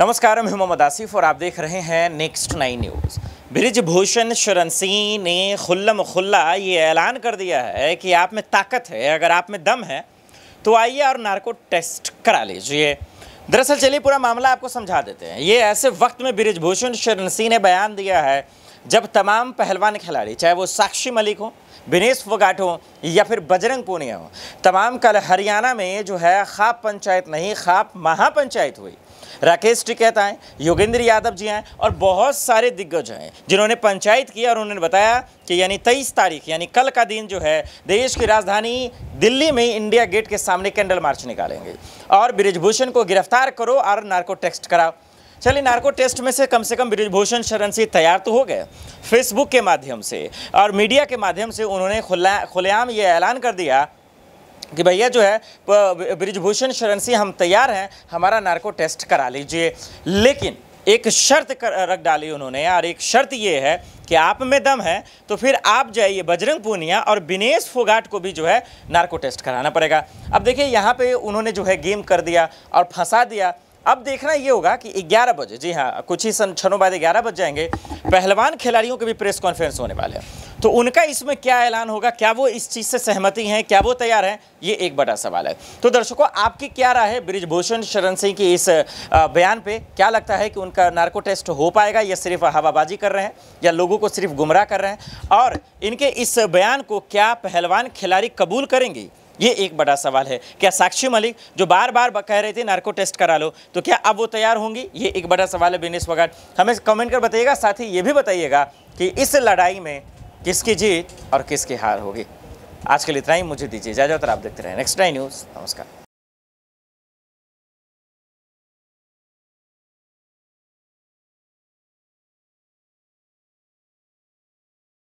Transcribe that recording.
नमस्कार मैं मोहम्मद आसिफ और आप देख रहे हैं नेक्स्ट नाइन न्यूज़ ब्रिजभूषण शरण सिंह ने खुल्लम खुल्ला ये ऐलान कर दिया है कि आप में ताकत है अगर आप में दम है तो आइए और नार्को टेस्ट करा लीजिए दरअसल चलिए पूरा मामला आपको समझा देते हैं ये ऐसे वक्त में ब्रिजभूषण शरण सिंह ने बयान दिया है जब तमाम पहलवान खिलाड़ी चाहे वो साक्षी मलिक हों विनेश फोगाट हों या फिर बजरंग पूनिया हों तमाम कल हरियाणा में जो है खाप पंचायत नहीं खाप महापंचायत हुई राकेश टिकैत आए योगेंद्र यादव जी आए और बहुत सारे दिग्गज आए जिन्होंने पंचायत किया और उन्होंने बताया कि यानी तेईस तारीख यानी कल का दिन जो है देश की राजधानी दिल्ली में इंडिया गेट के सामने कैंडल मार्च निकालेंगे और ब्रिजभूषण को गिरफ्तार करो और नार्को टेक्स्ट कराओ चलिए नार्को टेस्ट में से कम से कम ब्रिजभूषण शरण सिंह तैयार तो हो गए फेसबुक के माध्यम से और मीडिया के माध्यम से उन्होंने खुला खुलेआम ये ऐलान कर दिया कि भैया जो है ब्रिजभूषण शरण सिंह हम तैयार हैं हमारा नार्को टेस्ट करा लीजिए लेकिन एक शर्त कर रख डाली उन्होंने और एक शर्त ये है कि आप में दम है तो फिर आप जाइए बजरंग पूनिया और बिनेश फोगाट को भी जो है नार्को टेस्ट कराना पड़ेगा अब देखिए यहाँ पे उन्होंने जो है गेम कर दिया और फंसा दिया अब देखना ये होगा कि 11 बजे जी हाँ कुछ ही क्षणों बाद 11 बज जाएंगे पहलवान खिलाड़ियों के भी प्रेस कॉन्फ्रेंस होने वाले हैं तो उनका इसमें क्या ऐलान होगा क्या वो इस चीज़ से सहमति हैं क्या वो तैयार हैं ये एक बड़ा सवाल है तो दर्शकों आपकी क्या राय है ब्रिजभूषण शरण सिंह की इस बयान पे क्या लगता है कि उनका नार्को टेस्ट हो पाएगा या सिर्फ हवाबाजी कर रहे हैं या लोगों को सिर्फ गुमराह कर रहे हैं और इनके इस बयान को क्या पहलवान खिलाड़ी कबूल करेंगी ये एक बड़ा सवाल है क्या साक्षी मलिक जो बार बार कह रहे थे नार्को टेस्ट करा लो तो क्या अब वो तैयार होंगी ये एक बड़ा सवाल है बिनेश वगैरह हमें कमेंट कर बताइएगा साथ ही ये भी बताइएगा कि इस लड़ाई में किसकी जीत और किसकी हार होगी आज के लिए इतना ही मुझे दीजिए जाए जाओ आप देखते रहे नेक्स्ट टाइम न्यूज़ नमस्कार